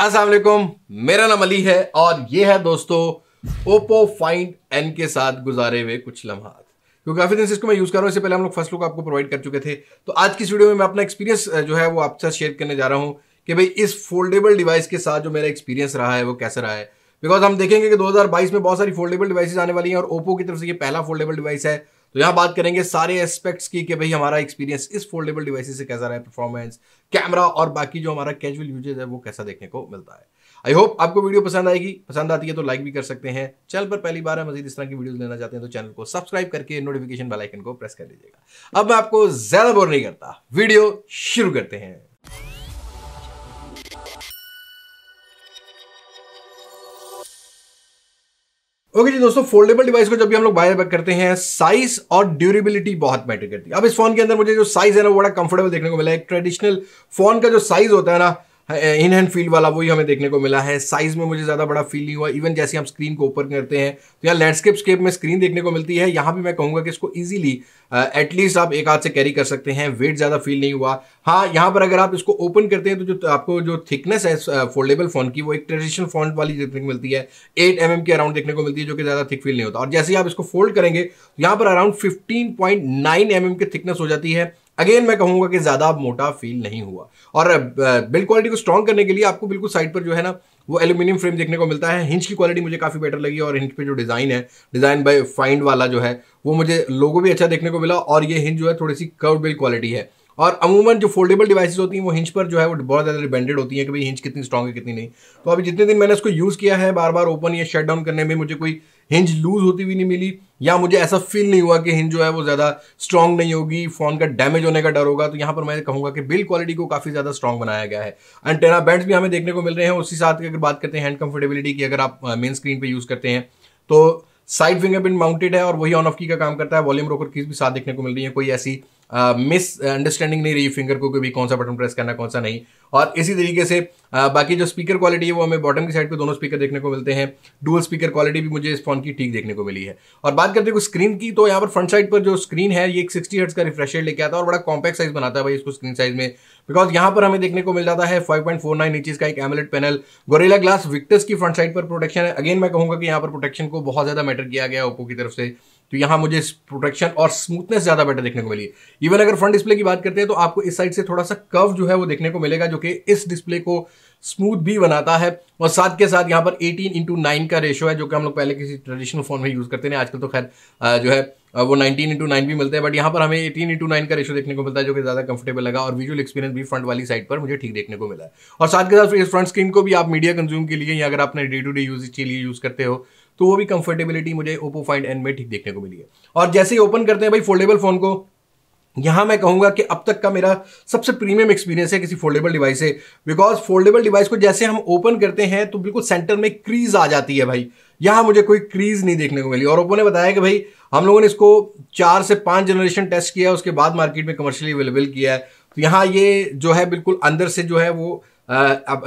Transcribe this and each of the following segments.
असलम मेरा नाम अली है और ये है दोस्तों ओप्पो फाइंड एन के साथ गुजारे हुए कुछ लम्हा क्योंकि काफ़ी दिन से इसको मैं यूज़ कर रहा हूँ इससे पहले हम लोग फर्स्ट लुक आपको प्रोवाइड कर चुके थे तो आज की इस वीडियो में मैं अपना एक्सपीरियंस जो है वो आपसे शेयर करने जा रहा हूँ कि भाई इस फोल्डेबल डिवाइस के साथ जो मेरा एक्सपीरियंस रहा है वो कैसा रहा है बिकॉज हम देखेंगे कि 2022 में बहुत सारी फोल्डेबल डिवाइसेज आने वाली हैं और ओप्पो की तरफ से ये पहला फोल्डेबल डिवाइस है तो यहाँ बात करेंगे सारे एस्पेक्ट्स की कि भाई हमारा एक्सपीरियंस इस फोल्डेबल डिवाइस से कैसा रहा है परफॉर्मेंस कैमरा और बाकी जो हमारा कैजुअल यूजेज है वो कैसा देखने को मिलता है आई होप आपको वीडियो पसंद आएगी पसंद आती है तो लाइक भी कर सकते हैं चैनल पर पहली बार है मजीद इस तरह की वीडियो लेना चाहते हैं तो चैनल को सब्सक्राइब करके नोटिफिकेशन बेलाइकन को प्रेस कर लीजिएगा अब मैं आपको ज्यादा बोर नहीं करता वीडियो शुरू करते हैं ओके जी दोस्तों फोल्डेबल डिवाइस को जब भी हम लोग बाय बैक करते हैं साइज और ड्यूरेबिलिटी बहुत मैटर करती है अब इस फोन के अंदर मुझे जो साइज है ना वो बड़ा कंफर्टेबल देखने को मिला है एक ट्रेडिशनल फोन का जो साइज होता है ना इन हैंड फील वाला वही हमें देखने को मिला है साइज में मुझे ज़्यादा बड़ा फील नहीं हुआ इवन जैसे हम स्क्रीन को ओपन करते हैं तो यहाँ लैंडस्केप स्केप में स्क्रीन देखने को मिलती है यहाँ भी मैं कहूंगा कि इसको ईजिली एटलीस्ट आप एक हाथ से कैरी कर सकते हैं वेट ज़्यादा फील नहीं हुआ हाँ यहाँ पर अगर आप इसको ओपन करते हैं तो जो आपको जो थिकनेस है फोल्डेबल फोन की वो एक ट्रेडिशनल फोन वाली देखने को मिलती है एट एम mm के अराउंड देखने को मिलती है जो कि ज़्यादा थिक फील नहीं होता और जैसे ही आप इसको फोल्ड करेंगे तो यहाँ पर around fifteen point nine M की थिकनेस हो जाती है अगेन मैं कहूंगा कि ज़्यादा मोटा फील नहीं हुआ और बिल्ड क्वालिटी को स्ट्रॉन्ग करने के लिए आपको बिल्कुल साइड पर जो है ना वो एल्यूमिनियम फ्रेम देखने को मिलता है हिंच की क्वालिटी मुझे काफ़ी बेटर लगी और हिंच पे जो डिज़ाइन है डिज़ाइन बाय फाइंड वाला जो है वो मुझे लोगों भी अच्छा देखने को मिला और ये हिंच जो है थोड़ी सी कर्व बिल्ड क्वालिटी है और अमूमन जो फोल्डेबल डिवाइसेस होती हैं वो हिंच पर जो है वो बहुत ज़्यादा डिपेंडेड होती है कि भाई हिंच कितनी स्ट्रॉग है कितनी नहीं तो अभी जितने दिन मैंने इसको यूज़ किया है बार बार ओपन या शट डाउन करने में मुझे कोई हिंज लूज होती भी नहीं मिली या मुझे ऐसा फील नहीं हुआ कि हिंज जो है वो ज़्यादा स्ट्रॉन्ग नहीं होगी फ़ोन का डैमेज होने का डर होगा तो यहाँ पर मैं कहूंगा कि बिल्ड क्वालिटी को काफ़ी ज़्यादा स्ट्रॉन्ग बनाया गया है एंटेना बैंड्स भी हमें देखने को मिल रहे हैं उसी साथ की अगर बात करते हैं हैंड कंफर्टेबिलिटी की अगर आप मेन स्क्रीन पर यूज़ करते हैं तो साइड फिंगरप्रिंट माउंटेड है और वही ऑन ऑफ की का काम करता है वॉल्यूम रोकर कीज भी साथ देखने को मिल रही है कोई ऐसी मिस uh, अंडरस्टैंडिंग नहीं रही फिंगर को भी कौन सा बटन प्रेस करना कौन सा नहीं और इसी तरीके से uh, बाकी जो स्पीकर क्वालिटी है वो हमें बॉटम की साइड पे दोनों स्पीकर देखने को मिलते हैं डुअल स्पीकर क्वालिटी भी मुझे इस फोन की ठीक देखने को मिली है और बात करते हैं स्क्रीन की तो यहाँ पर फ्रंट साइड पर जो स्क्रीन है ये एक सिक्सटी हर्ट्स का रिफ्रेशर लेके आता है और बड़ा कॉम्पैक्ट साइज बनाता है भाई इसको स्क्रीन साइज में बिकॉज यहाँ पर हमें देखने को मिल जाता है five point four nine inches का एक AMOLED panel gorilla glass Victus की फ्रंट साइड पर प्रोटेक्शन है अगेन मैं कहूँगा कि यहाँ पर प्रोटेक्शन को बहुत ज़्यादा मैटर किया गया ओप्पो की तरफ से तो यहां मुझे प्रोटेक्शन और स्मूथनेस ज़्यादा बेटर देखने को मिली इवन अगर फ्रंट डिस्प्ले की बात करते हैं तो आपको इस साइड से थोड़ा सा कव जो है वो देखने को मिलेगा जो कि इस डिस्प्ले को स्मूथ भी बनाता है और साथ के साथ यहां पर 18 इंटू नाइन का रेशो है जो कि हम लोग पहले किसी ट्रेडिशनल फोन में यूज़ करते हैं आजकल तो खैर जो है वो 19 इंटू नाइन भी मिलते हैं बट यहां पर हमें 18 इंटू नाइन का रेशो देखने को मिलता है जो कि ज़्यादा कंफर्टेबल लगा और विजुअल एक्सपीरियंस भी फ्रंट वाली साइड पर मुझे ठीक देखने को मिला है और साथ के साथ फ्रंट स्क्रीन को भी आप मीडिया कंज्यूम के लिए या अगर आपने डे टू डे यूज के लिए यूज़ करते हो तो वो भी कंफर्टेबिलिटी मुझे ओप्पो फाइंड एन में ठीक देखने को मिली है और जैसे ही ओपन करते हैं भाई फोल्डेबल फ़ोन को यहाँ मैं कहूंगा कि अब तक का मेरा सबसे प्रीमियम एक्सपीरियंस है किसी फोल्डेबल डिवाइस से बिकॉज फोल्डेबल डिवाइस को जैसे हम ओपन करते हैं तो बिल्कुल सेंटर में क्रीज आ जाती है भाई यहां मुझे कोई क्रीज नहीं देखने को मिली और ओप्पो ने बताया कि भाई हम लोगों ने इसको चार से पांच जनरेशन टेस्ट किया उसके बाद मार्केट में कमर्शियली अवेलेबल किया है तो यहाँ ये जो है बिल्कुल अंदर से जो है वो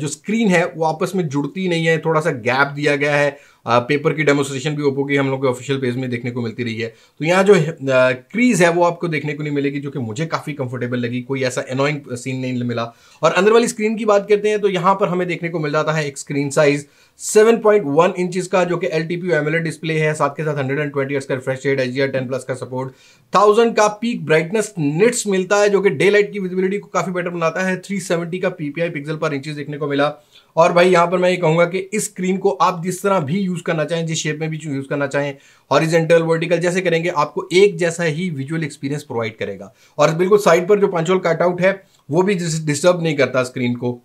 जो स्क्रीन है वो आपस में जुड़ती नहीं है थोड़ा सा गैप दिया गया है पेपर की डेमोस्ट्रेशन भी ओप्पो की हम लोग के ऑफिशियल पेज में देखने को मिलती रही है तो यहाँ जो क्रीज है वो आपको देखने को नहीं मिलेगी जो कि मुझे काफ़ी कंफर्टेबल लगी कोई ऐसा एनोइंग सीन नहीं मिला और अंदर वाली स्क्रीन की बात करते हैं तो यहाँ पर हमें देखने को मिल जाता है एक स्क्रीन साइज 7.1 इंचेस का जो कि एल टी पी डिस्प्ले है साथ के साथ हंड्रेड एंड ट्वेंटी का refresh rate H ten plus का सपोर्ट थाउजेंड का पीक ब्राइटनेस निट्स मिलता है जो कि डे लाइट की विजिबिलिटी को काफी बेटर बनाता है सेवेंटी का पीपीआई पिक्सल पर इंचेस देखने को मिला और भाई यहाँ पर मैं ये कहूँगा कि इस क्रीम को आप जिस तरह भी यूज़ करना चाहें जिस शेप में भी यूज़ करना चाहें हॉरिजेंटल वर्टिकल जैसे करेंगे आपको एक जैसा ही विजुअल एक्सपीरियंस प्रोवाइड करेगा और बिल्कुल साइड पर जो पंचोल कटआउट है वो भी डिस्टर्ब नहीं करता स्क्रीन को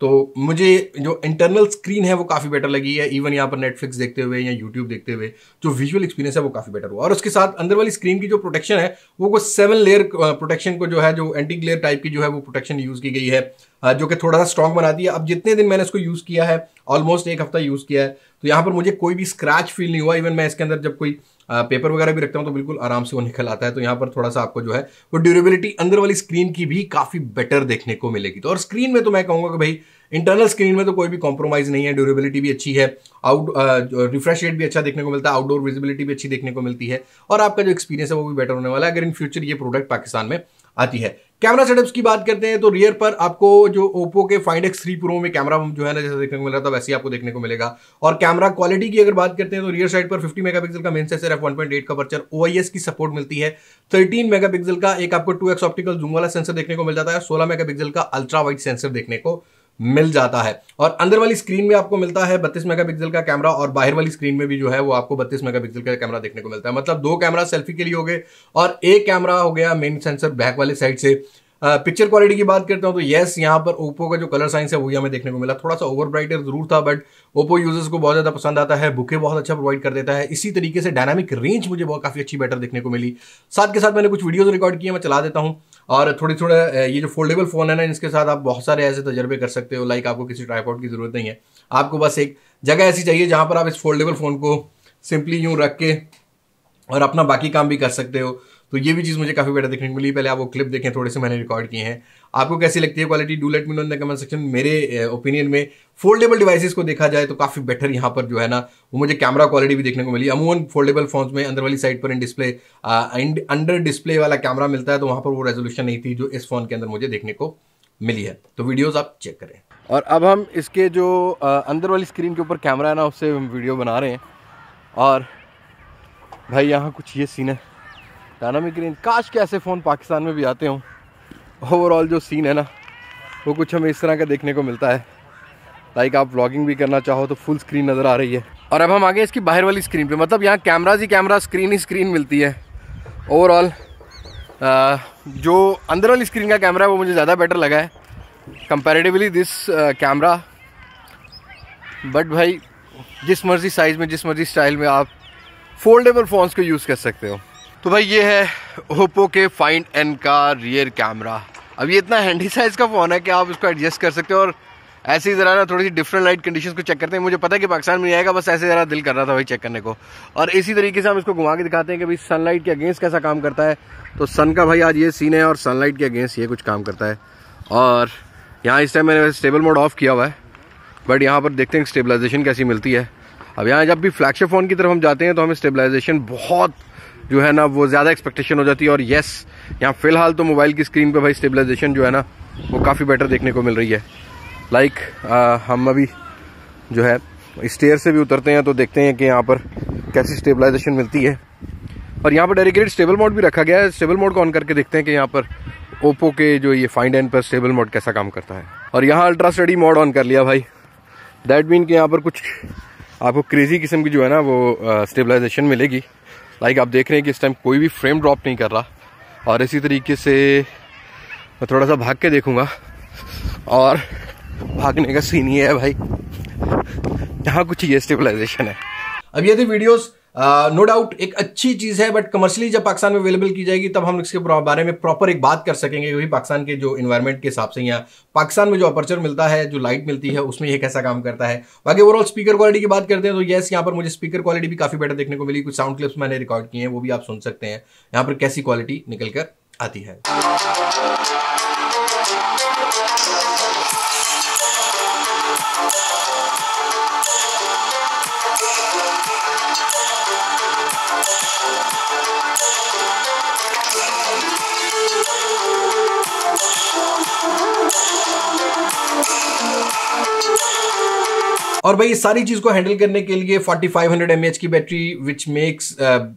तो मुझे जो इंटरनल स्क्रीन है वो काफ़ी बेटर लगी है इवन यहाँ पर नेटफ्लिक्स देखते हुए या यूट्यूब देखते हुए जो विजुअल एक्सपीरियंस है वो काफ़ी बेटर हुआ और उसके साथ अंदर वाली स्क्रीन की जो प्रोटेक्शन है वो कुछ सेवन लेयर प्रोटेक्शन को जो है जो एंटी ग्लेयर टाइप की जो है वो प्रोटेक्शन यूज़ की गई है जो कि थोड़ा सा स्ट्रॉन्ग बनाती है अब जितने दिन मैंने इसको यूज़ किया है ऑलमोस्ट एक हफ्ता यूज़ किया है तो यहाँ पर मुझे कोई भी स्क्रैच फील नहीं हुआ इवन मैं इसके अंदर जब कोई पेपर वगैरह भी रखता हूँ तो बिल्कुल आराम से वो निकल आता है तो यहाँ पर थोड़ा सा आपको जो है वो ड्यूरेबिलिटी अंदर वाली स्क्रीन की भी काफ़ी बेटर देखने को मिलेगी तो और स्क्रीन में तो मैं कहूँगा कि भाई इंटरनल स्क्रीन में तो कोई भी कॉम्प्रोमाइज़ नहीं है ड्यूरेबिलिटी भी अच्छी है आउट रिफ्रेश रेट भी अच्छा देखने को मिलता है आउटडोर विजिबिलिटी भी अच्छी देखने को मिलती है और आपका जो एक्सपीरियंस है वो भी बेटर होने वाला है अगर इन फ्यूचर ये प्रोडक्ट पाकिस्तान में आती है कैमरा सेटअप्स की बात करते हैं तो रियर पर आपको जो ओप्पो के फाइंड एक्स थ्री प्रो में कैमरा जो है ना जैसे देखने को मिल रहा था वैसे ही आपको देखने को मिलेगा और कैमरा क्वालिटी की अगर बात करते हैं तो रियर साइड पर 50 मेगापिक्सल का main sensor F one point eight का पर्चर ओ की सपोर्ट मिलती है 13 मेगापिक्सल का एक आपको टू ऑप्टिकल जूम वाला सेंसर देखने को मिल जाता है सोलह मेगापिक्सल का अल्ट्रा वाइट सेंसर देखने को मिल जाता है और अंदर वाली स्क्रीन में आपको मिलता है बत्तीस मेगापिक्सल का कैमरा और बाहर वाली स्क्रीन में भी जो है वो आपको बत्तीस मेगापिक्सल का कैमरा देखने को मिलता है मतलब दो कैमरा सेल्फी के लिए हो गए और एक कैमरा हो गया मेन सेंसर बैक वाले साइड से पिक्चर uh, क्वालिटी की बात करता हूँ तो येस यहाँ पर ओप्पो का जो कलर साइंस है वो हमें देखने को मिला थोड़ा सा ओवर ब्राइटर जरूर था बट ओप्पो यूजर्स को बहुत ज़्यादा पसंद आता है बुके बहुत अच्छा प्रोवाइड कर देता है इसी तरीके से डायनामिक रेंज मुझे बहुत काफ़ी अच्छी बेटर देखने को मिली साथ के साथ मैंने कुछ वीडियोज़ रिकॉर्ड किए मैं चला देता हूँ और थोड़ी थोड़ा ये जो फोल्डेबल फ़ोन है ना इसके साथ आप बहुत सारे ऐसे तजर्बे कर सकते हो लाइक आपको किसी ट्राईपॉड की ज़रूरत नहीं है आपको बस एक जगह ऐसी चाहिए जहाँ पर आप इस फोल्डेबल फ़ोन को सिंपली यूँ रख के और अपना बाकी काम भी कर सकते हो तो ये भी चीज़ मुझे काफ़ी बेटर देखने को मिली पहले आप वो क्लिप देखें थोड़े से मैंने रिकॉर्ड किए हैं आपको कैसी लगती है quality do let me know in the comment section मेरे ओपिनियन में फोल्डेबल डिवाइसेस को देखा जाए तो काफ़ी बेटर यहाँ पर जो है ना वो मुझे कैमरा क्वालिटी भी देखने को मिली अमूमन फोल्डेबल फोन्स में अंदर वाली साइड पर इन डिस्प्ले अंडर डिस्प्ले वाला कैमरा मिलता है तो वहाँ पर वो रेजोल्यूशन नहीं थी जो इस फोन के अंदर मुझे देखने को मिली है तो वीडियोज आप चेक करें और अब हम इसके जो अंदर वाली स्क्रीन के ऊपर कैमरा है ना उससे वीडियो बना रहे हैं और भाई यहाँ कुछ ये सीन है डायनामिक रेंज काश के ऐसे फ़ोन पाकिस्तान में भी आते हों ओवरऑल जो सीन है ना वो कुछ हमें इस तरह का देखने को मिलता है लाइक आप व्लॉगिंग भी करना चाहो तो फुल स्क्रीन नज़र आ रही है और अब हम आगे इसकी बाहर वाली स्क्रीन पे मतलब यहाँ कैमराज ही कैमरा स्क्रीन ही स्क्रीन मिलती है ओवरऑल जो अंदर वाली स्क्रीन का कैमरा है वो मुझे ज़्यादा बेटर लगा है कंपेरेटिवली दिस कैमरा बट भाई जिस मर्ज़ी साइज़ में जिस मर्ज़ी स्टाइल में आप फोल्डेबल फ़ोन्स को यूज़ कर सकते हो तो भाई ये है ओप्पो के फाइंड एन का रियर कैमरा अब ये इतना हैंडी साइज़ का फ़ोन है कि आप उसको एडजस्ट कर सकते हो और ऐसे ही ज़रा ना थोड़ी सी डिफरेंट लाइट कंडीशन को चेक करते हैं मुझे पता है कि पाकिस्तान में नहीं आएगा बस ऐसे ज़रा दिल कर रहा था भाई चेक करने को और इसी तरीके से हम इसको घुमा के दिखाते हैं कि भाई सनलाइट के अगेंस्ट कैसा काम करता है तो सन का भाई आज ये सीन है और सनलाइट के अगेंस्ट ये कुछ काम करता है और यहाँ इस टाइम मैंने स्टेबल मोड ऑफ़ किया हुआ है बट यहाँ पर देखते हैं स्टेबलाइजेशन कैसी मिलती है अब यहाँ जब भी फ्लैगशिप फ़ोन की तरफ हम जाते हैं तो हमें स्टेबलाइजेशन बहुत जो है ना वो ज़्यादा एक्सपेक्टेशन हो जाती है और येस यहाँ फ़िलहाल तो मोबाइल की स्क्रीन पर भाई स्टेबलाइजेशन जो है ना वो काफ़ी बेटर देखने को मिल रही है लाइक हम अभी जो है स्टेयर से भी उतरते हैं तो देखते हैं कि यहाँ पर कैसी स्टेबलाइजेशन मिलती है और यहाँ पर डेडिकेटेड स्टेबल मोड भी रखा गया है स्टेबल मोड को ऑन करके देखते हैं कि यहाँ पर ओप्पो के जो ये फाइंड एंड पर स्टेबल मोड कैसा काम करता है और यहाँ अल्ट्रा स्टडी मोड ऑन कर लिया भाई दैट मीन कि यहाँ पर कुछ आपको क्रेजी किस्म की जो है ना वो स्टेबलाइजेशन मिलेगी लाइक आप देख रहे हैं कि इस टाइम कोई भी फ्रेम ड्रॉप नहीं कर रहा और इसी तरीके से मैं थोड़ा सा भाग के देखूंगा और भागने का सीन ये है भाई यहाँ कुछ ये स्टेबलाइजेशन है अब ये थी वीडियोज़ नो डाउट एक अच्छी चीज़ है बट कमर्शियली जब पाकिस्तान में अवेलेबल की जाएगी तब हम इसके बारे में प्रॉपर एक बात कर सकेंगे क्योंकि पाकिस्तान के जो इन्वायरमेंट के हिसाब से यहाँ पाकिस्तान में जो अपर्चर मिलता है जो लाइट मिलती है उसमें यह कैसा काम करता है बाकी ओवरऑल स्पीकर क्वालिटी की बात करते हैं तो येस यहाँ पर मुझे स्पीकर क्वालिटी भी काफ़ी बेटर देखने को मिली कुछ साउंड क्लिप्स मैंने रिकॉर्ड किए हैं वो भी आप सुन सकते हैं यहाँ पर कैसी क्वालिटी निकल कर आती है और भाई इस सारी चीज को हैंडल करने के लिए 4500 mAh की battery which makes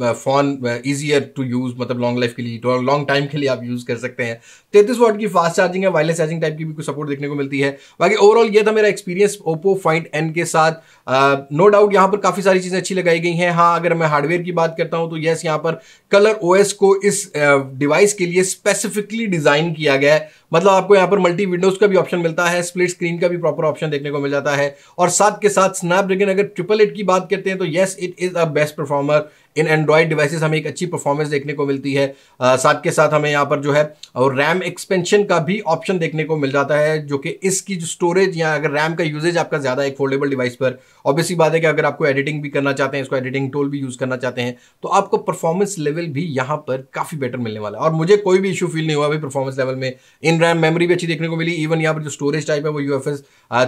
phone easier to use मतलब लॉन्ग लाइफ के लिए लॉन्ग तो टाइम के लिए आप यूज कर सकते हैं तैतीस वोट की फास्ट चार्जिंग है वायरलेस चार्जिंग टाइप की भी कुछ सपोर्ट देखने को मिलती है बाकी ओवरऑल ये था मेरा एक्सपीरियंस ओप्पो फाइंड एन के साथ नो uh, डाउट यहाँ पर काफी सारी चीजें अच्छी लगाई गई हैं हाँ अगर मैं हार्डवेयर की बात करता हूँ तो यस यहाँ पर कलर ओएस को इस डिवाइस uh, के लिए स्पेसिफिकली डिजाइन किया गया है मतलब आपको यहाँ पर मल्टी विंडोज का भी ऑप्शन मिलता है स्प्लिट स्क्रीन का भी प्रॉपर ऑप्शन देखने को मिल जाता है और साथ साथ के साथ स्नैपड्रैगन अगर ट्रिपल एट की बात करते हैं तो yes it is a best performer in Android devices हमें एक अच्छी परफॉर्मेंस देखने को मिलती है आ, साथ के साथ हमें यहाँ पर जो है और रैम एक्सपेंशन का भी ऑप्शन देखने को मिल जाता है जो कि इसकी जो स्टोरेज या अगर रैम का यूजेज आपका ज़्यादा एक फोल्डेबल डिवाइस पर ऑब्वियसली बात है कि अगर आपको एडिटिंग भी करना चाहते हैं इसको एडिटिंग टूल भी यूज़ करना चाहते हैं तो आपको परफॉर्मेंस लेवल भी यहाँ पर काफ़ी बेटर मिलने वाला है और मुझे कोई भी इशू फील नहीं हुआ परफॉर्मेंस लेवल में इन रैम मेमोरी भी अच्छी देखने को मिली इवन यहाँ पर जो स्टोरेज टाइप है वो U F S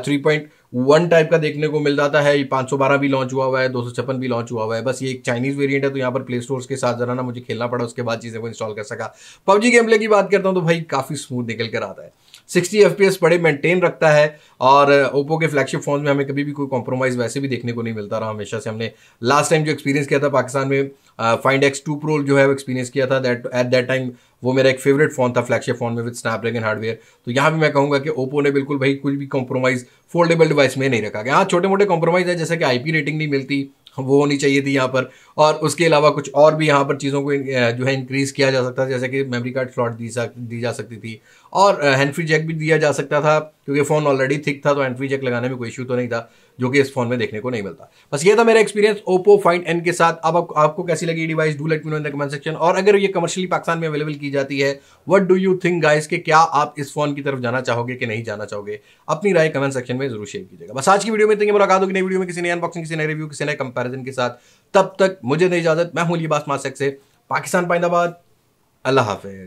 three point one type का देखने को मिल जाता है पाँच सौ बारह भी लॉन्च हुआ हुआ है दो सौ छप्पन भी लॉन्च हुआ हुआ है बस ये एक चाइनीज़ वेरियंट अपडेट है तो यहाँ पर प्ले स्टोर के साथ जरा ना मुझे खेलना पड़ा उसके बाद चीज़ें को इंस्टॉल कर सका पबजी गेम प्ले की बात करता हूँ तो भाई काफ़ी स्मूथ निकल कर आता है सिक्सटी एफ बड़े मेंटेन रखता है और ओप्पो के फ्लैगशिप फोन में हमें कभी भी कोई कॉम्प्रोमाइज़ वैसे भी देखने को नहीं मिलता रहा हमेशा से हमने लास्ट टाइम जो एक्सपीरियंस किया था पाकिस्तान में फाइंड एक्स टू प्रो जो है वो एक्सपीरियंस किया था दैट एट दैट टाइम वो मेरा एक फेवरेट फोन था फ्लैगशिप फोन में विद स्नैपड्रैगन हार्डवेयर तो यहाँ भी मैं कहूँगा कि ओप्पो ने बिल्कुल भाई कुछ भी कॉम्प्रोमाइज़ फोल्डेबल डिवाइस में नहीं रखा गया हाँ छोटे मोटे कॉम्प्रोमाइज़ है जैसे कि आईपी रेटिंग नहीं मिलती वो होनी चाहिए थी यहाँ पर और उसके अलावा कुछ और भी यहाँ पर चीज़ों को जो है इंक्रीज़ किया जा सकता था जैसे कि मेमोरी कार्ड स्लॉट दी सक दी जा सकती थी और हैंडफ्री जैक भी दिया जा सकता था क्योंकि फ़ोन ऑलरेडी थिक था तो हैंडफ्री जैक लगाने में कोई इशू तो नहीं था जो कि इस फोन में देखने को नहीं मिलता बस ये था मेरा एक्सपीरियंस ओप्पो फाइंड एन के साथ अब आप, आपको कैसी लगी device do let me know in the comment section और अगर ये कमर्शियली पाकिस्तान में अवेलेबल की जाती है what do you think guys के क्या आप इस फोन की तरफ जाना चाहोगे कि नहीं जाना चाहोगे अपनी राय कमेंट सेक्शन में जरूर शेयर कीजिएगा बस आज की वीडियो में इतनी मुलाकात होगी नई वीडियो में किसी नए अनबॉक्सिंग किसी नए रिव्यू किसी नए कंपेरिजन के साथ तब तक मुझे नहीं इजाजत मैं हूँ लिबास मासक से पाकिस्तान पाइंदाबाद अल्लाह हाफिज